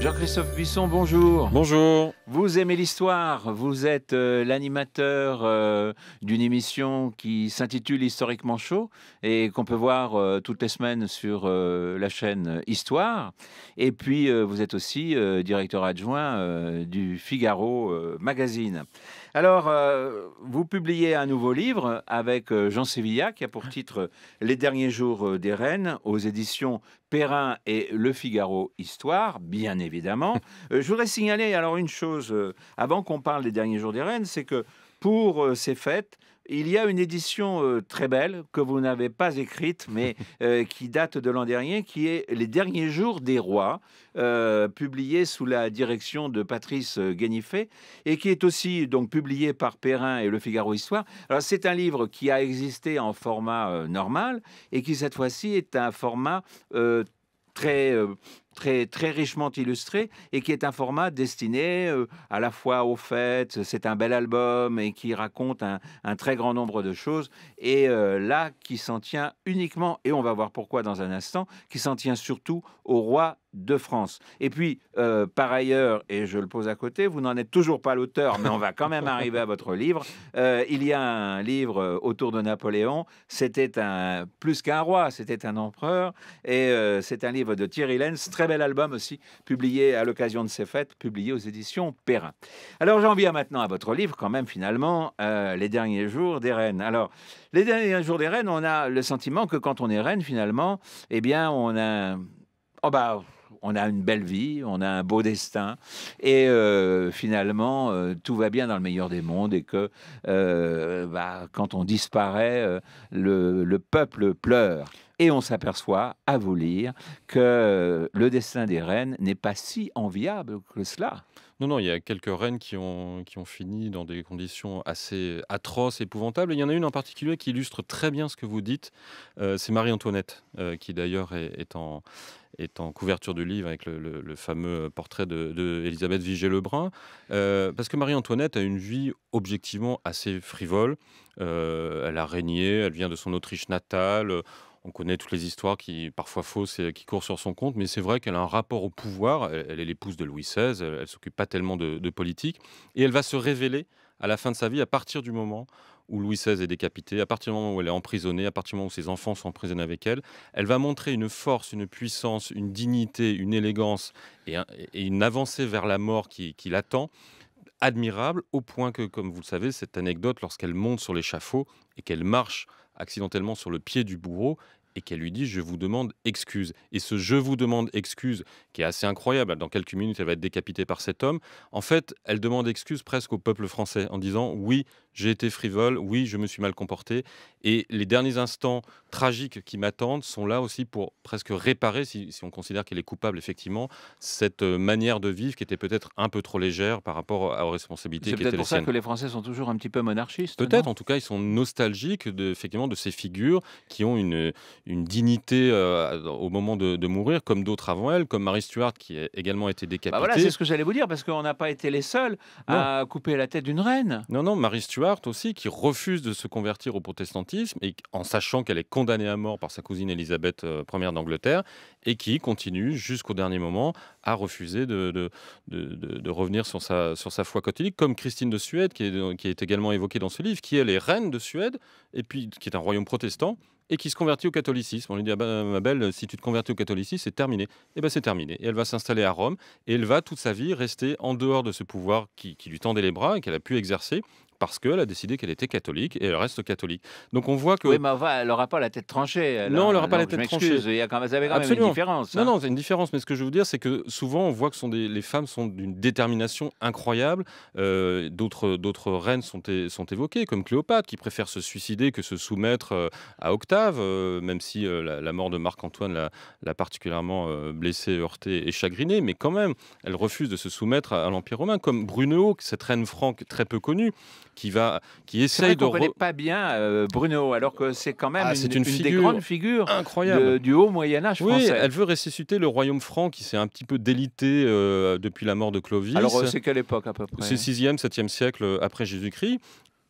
Jean-Christophe Buisson, bonjour. Bonjour. Vous aimez l'histoire, vous êtes euh, l'animateur euh, d'une émission qui s'intitule Historiquement chaud et qu'on peut voir euh, toutes les semaines sur la chaîne Histoire. Et puis vous êtes aussi directeur adjoint du Figaro Magazine. Alors, euh, vous publiez un nouveau livre avec euh, Jean Sevilla qui a pour ah. titre Les derniers jours euh, des reines aux éditions Perrin et Le Figaro Histoire, bien évidemment. je voudrais signaler alors une chose avant qu'on parle des derniers jours des reines, c'est que pour euh, ces fêtes. Il y a une édition euh, très belle que vous n'avez pas écrite, mais euh, qui date de l'an dernier, qui est Les derniers jours des rois, euh, publiée sous la direction de Patrice Guénifet, et qui est aussi donc publiée par Perrin et Le Figaro Histoire. Alors c'est un livre qui a existé en format normal et qui cette fois-ci est un format très très, très richement illustré et qui est un format destiné euh, à la fois au fait c'est un bel album et qui raconte un, très grand nombre de choses, et euh, là qui s'en tient uniquement, et on va voir pourquoi dans un instant, qui s'en tient surtout au roi de France. Et puis, euh, par ailleurs, et je le pose à côté, vous n'en êtes toujours pas l'auteur, mais on va quand même arriver à votre livre. il y a un livre autour de Napoléon. C'était un plus qu'un roi, c'était un empereur. Et c'est un livre de Thierry Lenz, Très bel album aussi, publié à l'occasion de ces fêtes, publié aux éditions Perrin. Alors j'en viens maintenant à votre livre, quand même finalement, euh, Les derniers jours des reines. Alors, les derniers jours des reines, on a le sentiment que quand on est reine finalement, eh bien on a... Oh bah, on a une belle vie, on a un beau destin, et euh, finalement, euh, tout va bien dans le meilleur des mondes, et que bah, quand on disparaît, le, le, peuple pleure. Et on s'aperçoit, à vous lire, que le destin des reines n'est pas si enviable que cela. Non, non, il y a quelques reines qui ont, qui ont fini dans des conditions assez atroces, épouvantables. il y en a une en particulier qui illustre très bien ce que vous dites. Euh, c'est Marie-Antoinette, euh, qui d'ailleurs est, en, est en couverture du livre avec le, fameux portrait d'Elisabeth de, Vigée-Lebrun. Euh, parce que Marie-Antoinette a une vie objectivement assez frivole. elle a régné, elle vient de son Autriche natale on connaît toutes les histoires qui, parfois fausses, qui courent sur son compte, mais c'est vrai qu'elle a un rapport au pouvoir. Elle, est l'épouse de Louis XVI, elle, s'occupe pas tellement de, politique, et elle va se révéler à la fin de sa vie à partir du moment où Louis XVI est décapité, à partir du moment où elle est emprisonnée, à partir du moment où ses enfants sont emprisonnés avec elle, elle va montrer une force, une puissance, une dignité, une élégance et, une avancée vers la mort qui l'attend admirable, au point que, comme vous le savez, cette anecdote, lorsqu'elle monte sur l'échafaud et qu'elle marche accidentellement sur le pied du bourreau et qu'elle lui dit je vous demande excuse. Et ce je vous demande excuse, qui est assez incroyable, dans quelques minutes elle va être décapitée par cet homme, en fait elle demande excuse presque au peuple français en disant oui j'ai été frivole, oui, je me suis mal comporté. Et les derniers instants tragiques qui m'attendent sont là aussi pour presque réparer, si, on considère qu'elle est coupable, effectivement, cette euh, manière de vivre qui était peut-être un peu trop légère par rapport aux responsabilités C'est peut-être pour ça que les Français sont toujours un petit peu monarchistes. Peut-être, en tout cas, ils sont nostalgiques de, effectivement de ces figures qui ont une, une dignité euh, au moment de, mourir, comme d'autres avant elle, comme Marie Stuart qui a également été bah décapitée. voilà, c'est ce que j'allais vous dire, parce qu'on n'a pas été les seuls à couper la tête d'une reine. Non, non, Marie Stuart aussi, qui refuse de se convertir au protestantisme, et en sachant qu'elle est condamnée à mort par sa cousine Élisabeth euh, Ier d'Angleterre, et qui continue jusqu'au dernier moment à refuser de, de, revenir sur sa, sur sa foi catholique, comme Christine de Suède, qui est, également évoquée dans ce livre, qui elle est reine de Suède, et puis qui est un royaume protestant, et qui se convertit au catholicisme. On lui dit, ah ben, euh, ma belle, si tu te convertis au catholicisme, c'est terminé. Et eh ben c'est terminé. Et elle va s'installer à Rome, et elle va toute sa vie rester en dehors de ce pouvoir qui, qui lui tendait les bras et qu'elle a pu exercer, parce qu'elle a décidé qu'elle était catholique et elle reste catholique. Donc on voit que. Oui, mais elle n'aura pas la tête tranchée. non, elle n'aura hein. pas la tête tranchée. Il y a quand même, quand même une différence. Non, hein. non, c'est une différence. Mais ce que je veux dire, c'est que souvent, on voit que sont des, les femmes sont d'une détermination incroyable. Euh, d'autres, d'autres reines sont, sont évoquées, comme Cléopâtre, qui préfère se suicider que se soumettre euh, à Octave, euh, même si la, mort de Marc-Antoine l'a, particulièrement blessée, heurtée et chagrinée. Mais quand même, elle refuse de se soumettre à, à l'Empire romain, comme Bruneau, cette reine franque très peu connue, qui va, qui essaye de. On ne re... pas bien euh, Bruno, alors que c'est quand même ah, une, des grandes figures incroyable. du haut Moyen Âge oui, Elle veut ressusciter le royaume franc qui s'est un petit peu délité euh, depuis la mort de Clovis. Alors euh, c'est quelle époque à peu près C'est 6e, 7e siècle après Jésus-Christ.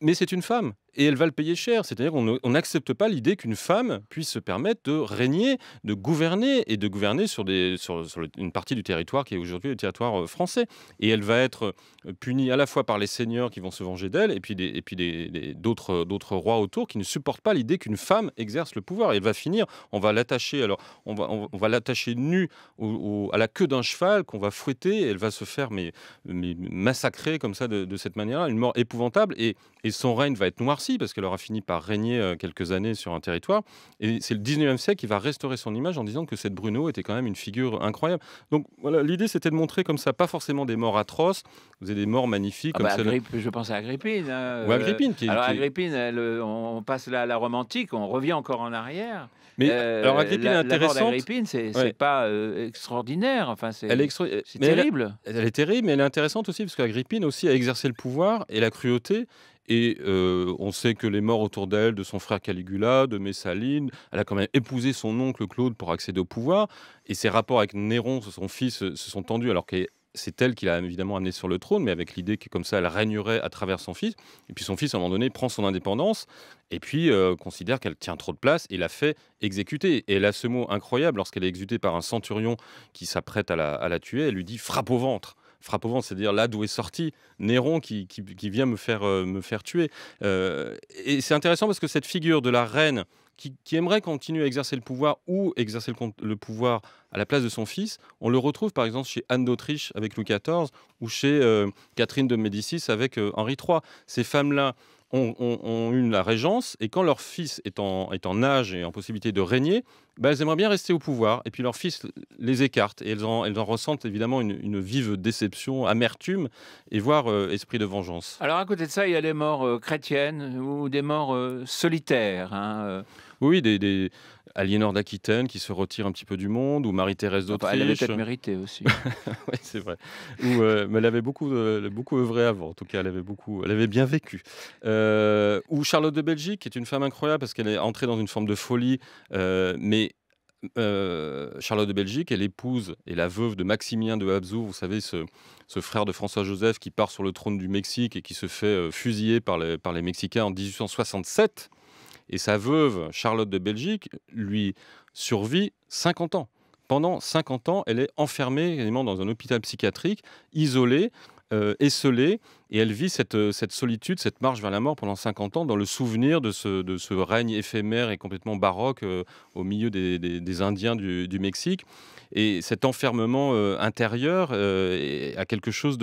Mais c'est une femme et elle va le payer cher. C'est-à-dire qu'on n'accepte pas l'idée qu'une femme puisse se permettre de régner, de gouverner, et de gouverner sur, une partie du territoire qui est aujourd'hui le territoire euh, français. Et elle va être euh, punie à la fois par les seigneurs qui vont se venger d'elle, et puis euh, d'autres rois autour qui ne supportent pas l'idée qu'une femme exerce le pouvoir. Et elle va finir, on va l'attacher, alors on va, on, va l'attacher nue à la queue d'un cheval qu'on va fouetter, et elle va se faire mais, massacrer comme ça de, cette manière-là, une mort épouvantable, et son règne va être noir parce qu'elle aura fini par régner euh, quelques années sur un territoire. Et c'est le 19e siècle qui va restaurer son image en disant que cette Bruno était quand même une figure incroyable. Donc voilà, l'idée c'était de montrer comme ça, pas forcément des morts atroces, vous des morts magnifiques. Ah bah, je pense à Agrippine. Hein. Ou Agrippine. alors Agrippine, euh, on passe la, la romantique, on revient encore en arrière. Mais euh, alors Agrippine c'est pas euh, extraordinaire. Enfin, c'est elle terrible. Elle, est terrible, mais elle est intéressante aussi parce qu'Agrippine aussi a exercé le pouvoir et la cruauté. Et euh, on sait que les morts autour d'elle, de son frère Caligula, de Messaline, elle a quand même épousé son oncle Claude pour accéder au pouvoir. Et ses rapports avec Néron, son fils, se sont tendus alors qu'elle c'est elle qui l'a évidemment amené sur le trône, mais avec l'idée que comme ça, elle régnerait à travers son fils. Et puis son fils, à un moment donné, prend son indépendance et puis euh, considère qu'elle tient trop de place et la fait exécuter. Et là, ce mot incroyable lorsqu'elle est exécutée par un centurion qui s'apprête à la, tuer. Elle lui dit frappe au ventre frappe au ventre, c'est-à-dire là d'où est sorti Néron qui, vient me faire, euh, me faire tuer. Euh, et c'est intéressant parce que cette figure de la reine qui, qui, aimerait continuer à exercer le pouvoir ou exercer le, pouvoir à la place de son fils, on le retrouve par exemple chez Anne d'Autriche avec Louis XIV ou chez euh, Catherine de Médicis avec euh, Henri III. Ces femmes-là ont, eu la régence et quand leur fils est en, est en âge et en possibilité de régner, bah, elles aimeraient bien rester au pouvoir et puis leur fils les écarte et elles en, elles en ressentent évidemment une, vive déception, amertume et voire euh, esprit de vengeance. Alors à côté de ça, il y a des morts chrétiennes ou des morts solitaires. Hein, oui, des, des... Aliénor d'Aquitaine qui se retire un petit peu du monde, ou Marie-Thérèse d'Autriche. Bah, elle avait peut-être mérité aussi. oui, c'est vrai. Ou, euh, mais elle avait beaucoup, beaucoup œuvré avant, en tout cas, elle avait, beaucoup, elle avait bien vécu. Euh, ou Charlotte de Belgique, qui est une femme incroyable parce qu'elle est entrée dans une forme de folie, euh, mais Charlotte de Belgique est l'épouse et la veuve de Maximilien de Habsbourg, vous savez, ce, frère de François-Joseph qui part sur le trône du Mexique et qui se fait fusiller par les Mexicains en 1867. Et sa veuve, Charlotte de Belgique, lui survit 50 ans. Pendant 50 ans, elle est enfermée dans un hôpital psychiatrique, isolée euh, et elle vit cette, euh, cette, solitude, cette marche vers la mort pendant 50 ans dans le souvenir de ce, de ce règne éphémère et complètement baroque euh, au milieu des, des, Indiens du, du, Mexique. Et cet enfermement euh, intérieur a quelque chose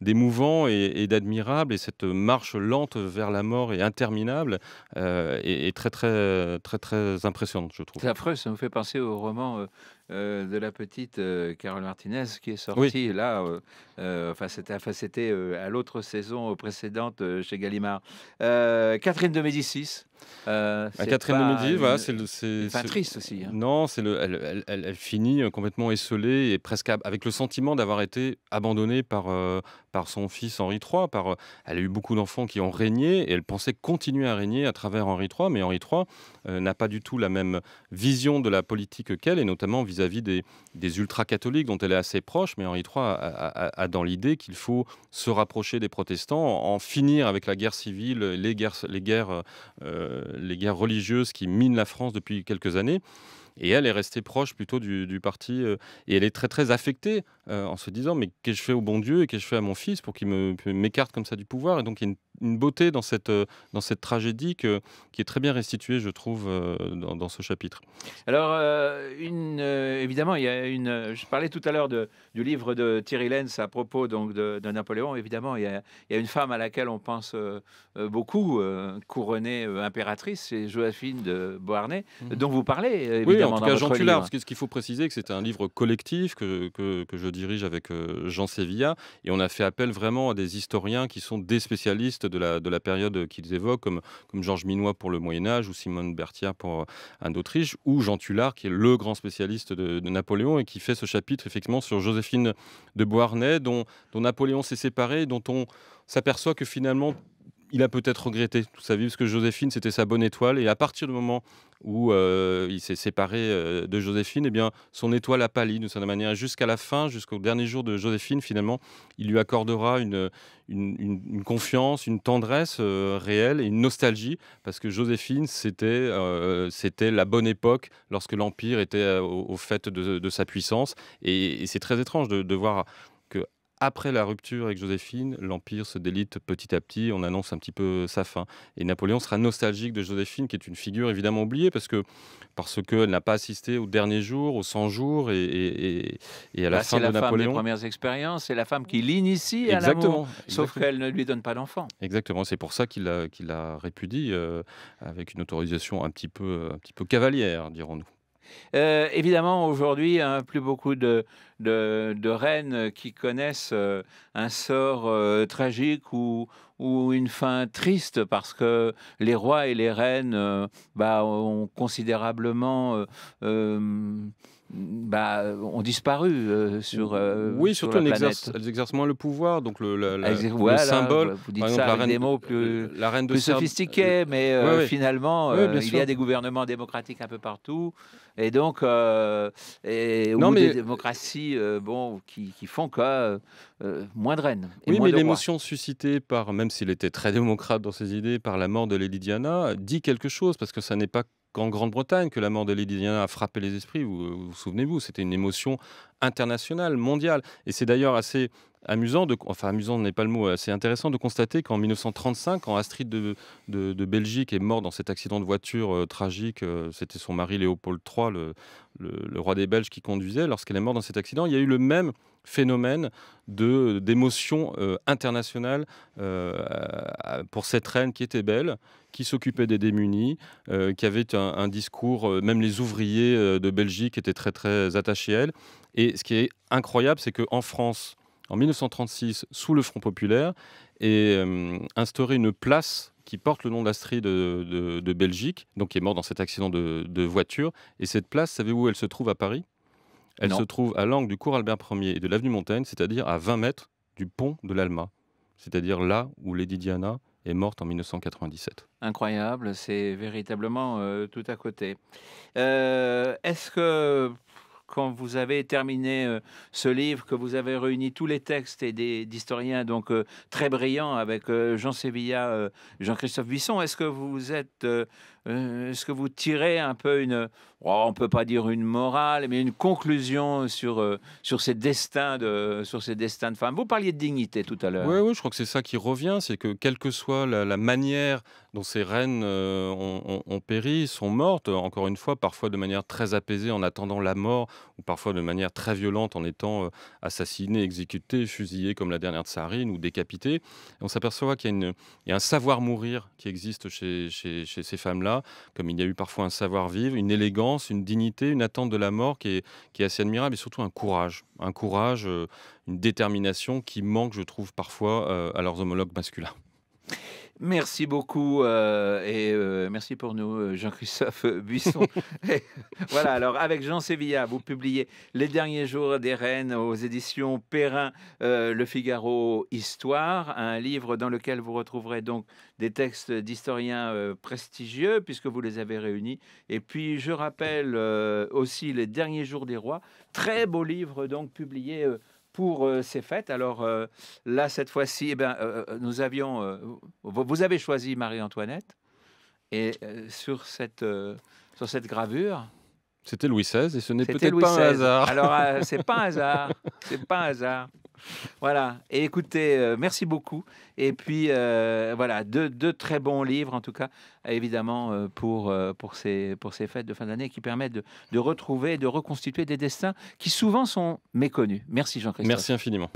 d'émouvant et, d'admirable, et cette marche lente vers la mort et interminable est, est, très, très, très, très impressionnante, je trouve. C'est affreux, ça me fait penser au roman euh, de la petite euh, Carole Martinez qui est sortie là. Euh, enfin, c'était, enfin, c'était à l'autre saison précédente chez Gallimard. Catherine de Médicis, euh, Catherine de Médicis, voilà, c'est pas triste aussi. Hein. Non, c'est le. Elle, finit euh, complètement esselée et presque avec le sentiment d'avoir été abandonnée par euh, par son fils Henri III. Par, euh, elle a eu beaucoup d'enfants qui ont régné et elle pensait continuer à régner à travers Henri III, mais Henri III n'a pas du tout la même vision de la politique qu'elle et notamment vis-à-vis des, des ultra-catholiques dont elle est assez proche. Mais Henri III a, dans l'idée qu'il faut se rapprocher des protestants, en, en finir avec la guerre civile, les guerres, les guerres euh, les guerres religieuses qui minent la France depuis quelques années. Et elle est restée proche plutôt du, parti. Euh, et elle est très, très affectée euh, en se disant Mais qu'est-ce que je fais au bon Dieu et qu'est-ce que je fais à mon fils pour qu'il m'écarte comme ça du pouvoir Et donc, il y a une une beauté dans cette, euh, dans cette tragédie qui est très bien restituée, je trouve, euh, dans, ce chapitre. Alors, euh, une, évidemment, il y a une. Je parlais tout à l'heure du livre de Thierry Lenz à propos donc, de, Napoléon. Évidemment, il y, a, il y, a, une femme à laquelle on pense beaucoup, couronnée impératrice, c'est Joachim de Beauharnais, mhm. dont vous parlez. Évidemment, oui, en tout cas, Jean parce ce qu'il faut préciser, que c'est un livre collectif que, que, que je dirige avec Jean Sévilla, et on a fait appel vraiment à des historiens qui sont des spécialistes de la, période qu'ils évoquent, comme, comme Georges Minois pour le Moyen-Âge ou Simone Berthier pour Anne euh, d'Autriche, ou Jean Tullard, qui est le grand spécialiste de, Napoléon et qui fait ce chapitre effectivement sur Joséphine de Beauharnais, dont, dont Napoléon s'est séparé, dont on s'aperçoit que finalement il a peut-être regretté toute sa vie, parce que Joséphine, c'était sa bonne étoile. Et à partir du moment où euh, il s'est séparé euh, de Joséphine, eh bien, son étoile a pâli de certaine manière. Jusqu'à la fin, jusqu'au dernier jour de Joséphine, finalement, il lui accordera une, une, confiance, une tendresse euh, réelle et une nostalgie, parce que Joséphine, c'était c'était la bonne époque, lorsque l'Empire était au, fait de, sa puissance. Et, c'est très étrange de, de voir que après la rupture avec Joséphine, l'Empire se délite petit à petit, on annonce un petit peu sa fin. Et Napoléon sera nostalgique de Joséphine, qui est une figure évidemment oubliée, parce que parce qu'elle n'a pas assisté aux derniers jours, aux 100 jours, et, à la bah, fin de Napoléon. C'est la femme des premières expériences, c'est la femme qui l'initie à l'amour, sauf qu'elle ne lui donne pas d'enfant. Exactement, c'est pour ça qu'il la, répudie, euh, avec une autorisation un petit peu, un petit peu cavalière, dirons-nous. Euh, évidemment, aujourd'hui, hein, plus beaucoup de, reines qui connaissent euh, un sort euh, tragique ou, une fin triste parce que les rois et les reines bah, ont considérablement bah, ont disparu euh, sur euh, oui surtout elles, exercent, moins le pouvoir donc le, symbole vous dites par exemple, reine, des mots plus, sophistiqués mais finalement il y a des gouvernements démocratiques un peu partout et donc euh, et, non, ou des démocraties bon qui, font que moins de reines oui mais l'émotion suscitée par même s'il était très démocrate dans ses idées par la mort de Lady Diana dit quelque chose parce que ça n'est pas en Grande-Bretagne que la mort de Lady Diana a frappé les esprits. vous, vous souvenez-vous, c'était une émotion internationale, mondiale. Et c'est d'ailleurs assez amusant, enfin amusant n'est pas le mot, c'est intéressant de constater qu'en 1935, quand Astrid de, Belgique est morte dans cet accident de voiture euh, tragique, euh, c'était son mari Léopold III, le, roi des Belges, qui conduisait, lorsqu'elle est morte dans cet accident, il y a eu le même phénomène d'émotion euh, internationale pour cette reine qui était belle, qui s'occupait des démunis, qui avait un, discours, même les ouvriers de Belgique étaient très très attachés à elle. Et ce qui est incroyable, c'est qu'en France, en 1936 sous le Front populaire et euh, instaurer une place qui porte le nom d'Astrid de, Belgique, donc qui est mort dans cet accident de, voiture. Et cette place, savez-vous où elle se trouve à Paris Elle se trouve à l'angle du cours Albert Ier et de l'avenue Montaigne, c'est-à-dire à 20 mètres du pont de l'Alma, c'est-à-dire là où Lady Diana est morte en 1997. Incroyable, c'est véritablement euh, tout à côté. Euh, est-ce que quand vous avez terminé euh, ce livre, que vous avez réuni tous les textes et des d'historiens donc euh, très brillants avec euh, Jean Sévilla, Jean-Christophe Buisson, est-ce que vous êtes euh, est-ce que vous tirez un peu une, on oh, on peut pas dire une morale, mais une conclusion sur euh, sur ces destins de sur ces destins de femmes Vous parliez de dignité tout à l'heure. Oui, oui, je crois que c'est ça qui revient, c'est que quelle que soit la, manière dont ces reines euh, ont, péri, sont mortes, encore une fois, parfois de manière très apaisée en attendant la mort, ou parfois de manière très violente en étant assassinées, exécutées, fusillées comme la dernière de Sarine ou décapitées. on s'aperçoit qu'il y, y, a un savoir mourir qui existe chez, chez ces femmes-là comme il y a eu parfois un savoir-vivre, une élégance, une dignité, une attente de la mort qui est, assez admirable et surtout un courage. Un courage, euh, une détermination qui manque, je trouve, parfois euh, à leurs homologues masculins. Merci beaucoup euh, et euh, merci pour nous, euh, Jean-Christophe Buisson. voilà, alors avec Jean Sévilla, vous publiez Les derniers jours des reines aux éditions Perrin, Le Figaro Histoire, un livre dans lequel vous retrouverez donc des textes d'historiens prestigieux puisque vous les avez réunis. Et puis je rappelle aussi Les derniers jours des rois, très beau livre donc publié pour euh, ces fêtes. Alors euh, là, cette fois-ci, eh ben, euh, nous avions, vous avez choisi Marie-Antoinette. Et sur cette, sur cette gravure, c'était Louis XVI et ce n'est peut-être pas, un hasard. Alors, c'est pas un hasard. C'est pas un hasard. Voilà. Et écoutez, euh, merci beaucoup. Et puis, euh, voilà, deux, très bons livres, en tout cas, évidemment, euh, pour, pour, ces, pour ces fêtes de fin d'année qui permettent de, de retrouver, de reconstituer des destins qui souvent sont méconnus. Merci Jean-Christophe. Merci infiniment.